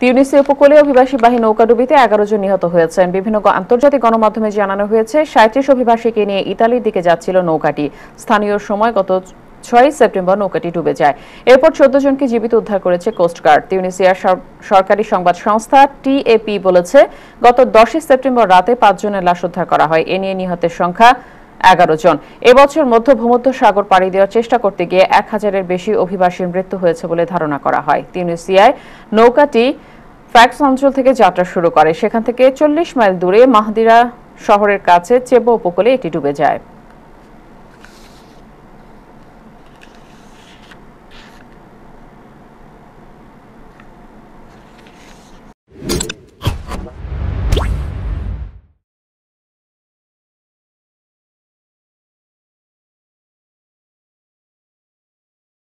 তিউনিসের উপকূলে অভিবাসী বাহী নৌকাডুবিতে এগারো জন নিহত হয়েছেন বিভিন্ন আন্তর্জাতিক গণমাধ্যমে জানানো হয়েছে সাঁত্রিশ অভিবাসীকে নিয়ে ইতালির দিকে যাচ্ছিল নৌকাটি স্থানীয় সময় গত ছয় সেপ্টেম্বর নৌকাটি ডুবে যায় এরপর চোদ্দ জনকে জীবিত উদ্ধার করেছে কোস্টগার্ড তিউনিসিয়ার সরকারি সংবাদ সংস্থা টিএপি বলেছে গত দশই সেপ্টেম্বর রাতে পাঁচ জনের লাশ উদ্ধার করা হয় এ নিয়ে নিহতের সংখ্যা এগারো জন এবছর মধ্য ভূমধ্য সাগর পাড়ি দেওয়ার চেষ্টা করতে গিয়ে এক হাজারের বেশি অভিবাসীর মৃত্যু হয়েছে বলে ধারণা করা হয় তিউনিসিয়ায় নৌকাটি ফ্যাক্স অঞ্চল থেকে যাত্রা শুরু করে সেখান থেকে চল্লিশ মাইল দূরে মাহদিরা শহরের কাছে চেব উপকূলে এটি ডুবে যায়